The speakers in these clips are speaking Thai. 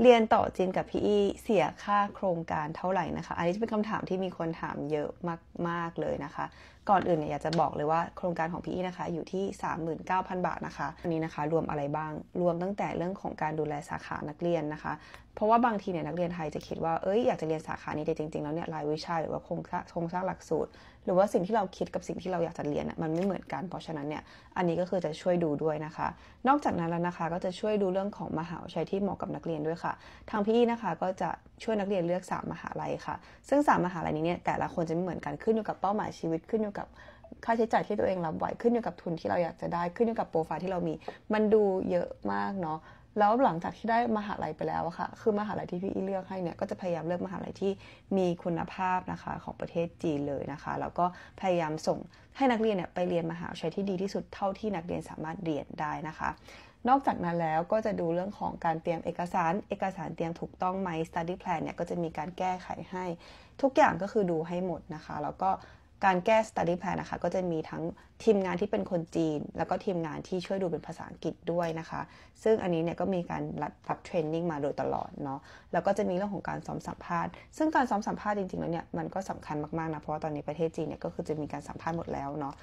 เรียนต่อจีนกับี e เสียค่าโครงการเท่าไหร่นะคะ อันนี้จะเป็นคำถามที่มีคนถามเยอะมากๆเลยนะคะก่อนอื่นเนี่ยอยากจะบอกเลยว่าโครงการของี e นะคะอยู่ที่39,000บาทนะคะอันนี้นะคะ รวมอะไรบ้างรวมตั้งแต่เรื่องของการดูแลสาขานักเรียนนะคะ เพราะว่าบางทีเนี่ยนักเรียนไทยจะคิดว่าเอ้ยอยากจะเรียนสาขานี้แต่จริงๆ แล้วเนี่ยรายวิชาหรือว่าโครงสร้างโครงสร้างหลักสูตร หรือว่าสิ่งที่เราคิดกับสิ่งที่เราอยากจะเรียนมันไม่เหมือนกันเพราะฉะนั้นเนี่ยอันนี้ก็คือจะช่วยดูด้วยนะคะ นอกจากนั้นแล้วนะคะก็จะช่วยดูเรื่องของมหาวิทยาลัยที่เหมาะกับนักเรียนด้วยค่ะทางพี่นะคะก็จะช่วยนักเรียนเลือก 3 มหาลัยค่ะ ซึ่ง 3 มหาลัยนี้เนี่ยแต่ละคนจะไม่เหมือนกันขึ้นอยู่กับเป้าหมายชีวิตขึ้นอยู่กับค่าใช้จ่ายที่ตัวเองรับไหว ขึ้นอยู่กับทุนที่เราอยากจะได้ขึ้นอยู่กับโปรไฟล์ที่เรามีมันดูเยอะมากเนาะแล้วหลังจากที่ได้มหาลัยไปแล้วค่ะ คือมหาลัยที่พี่อีเลือกให้เนี่ยก็จะพยายามเลือกมหาลัยที่มีคุณภาพนะคะของประเทศจีนเลยนะคะ แล้วก็พยายามส่งให้นักเรียนเนี่ยไปเรียนมหาวิทยาลัยที่ดีที่สุดเท่าที่นักเรียนสามารถเรียนได้นะคะ นอกจากนั้นแล้วก็จะดูเรื่องของการเตรียมเอกสาร เอกสารเตรียมถูกต้องไหม study plan เนี่ยก็จะมีการแก้ไขให้ ทุกอย่างก็คือดูให้หมดนะคะ แล้วก็การแก้ study plan นะคะก็จะมีทั้งทีมงานที่เป็นคนจีนแล้วก็ทีมงานที่ช่วยดูเป็นภาษาอังกฤษด้วยนะคะซึ่งอันนี้เนี่ยก็มีการรับเทรนนิ่งมาโดยตลอดเนาะแล้วก็จะมีเรื่องของการซ้อมสัมภาษณ์ซึ่งการซ้อมสัมภาษณ์จริงๆแล้วเนี่ยมันก็สำคัญมากๆนะเพราะว่าตอนนี้ประเทศจีนเนี่ยก็คือจะมีการสัมภาษณ์หมดแล้วเนาะ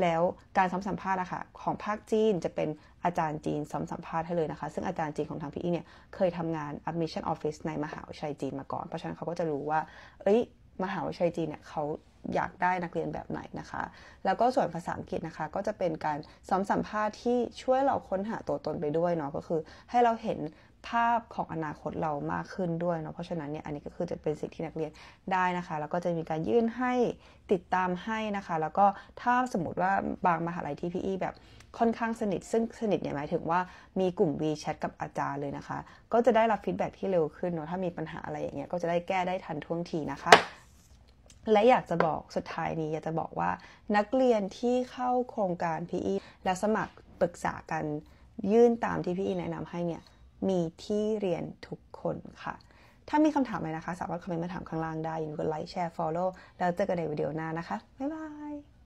แล้วการซ้อมสัมภาษณ์อะคะ่ะของภาคจีนจะเป็นอาจารย์จีนซ้อมสัมภาษณ์ให้เลยนะคะซึ่งอาจารย์จีนของทางพี่อีเนี่ยเคยทำงาน admission office ในมหาวิทยาลัยจีนมาก่อนเพราะฉะนั้นเขาก็จะรู้ว่า เอ้ยมหาวิทยาลัยจีนเนี่ยเขาอยากได้นักเรียนแบบไหนนะคะ แล้วก็ส่วนภาษาอังกฤษนะคะ ก็จะเป็นการซ้อมสัมภาษณ์ที่ช่วยเราค้นหาตัวตนไปด้วยเนาะ ก็คือให้เราเห็นภาพของอนาคตเรามากขึ้นด้วยเนาะ เพราะฉะนั้นเนี่ยอันนี้ก็คือจะเป็นสิ่งที่นักเรียนได้นะคะ แล้วก็จะมีการยื่นให้ติดตามให้นะคะ แล้วก็ถ้าสมมติว่าบาง มหาลัยที่พี่แบบค่อนข้างสนิท ซึ่งสนิทเนี่ยหมายถึงว่ามีกลุ่ม WeChat กับอาจารย์เลยนะคะ ก็จะได้รับฟีดแบ็ที่เร็วขึ้นเนาะ ถ้ามีปัญหาอะไรอย่างเงี้ยก็จะได้แก้ได้ทันท่วงทีนะคะและอยากจะบอกสุดท้ายนี้อยากจะบอกว่านักเรียนที่เข้าโครงการ PE และสมัครปรึกษากันยื่นตามที่พี่แนะนำให้เนี่ย มีที่เรียนทุกคนค่ะ ถ้ามีคำถามอะไรนะคะ สามารถคอมเมนต์มาถามข้างล่างได้อย่าลืมกดไลค์แชร์ฟอลโล่แล้วเจอกันในวิดีโอหน้านะคะ บ๊ายบาย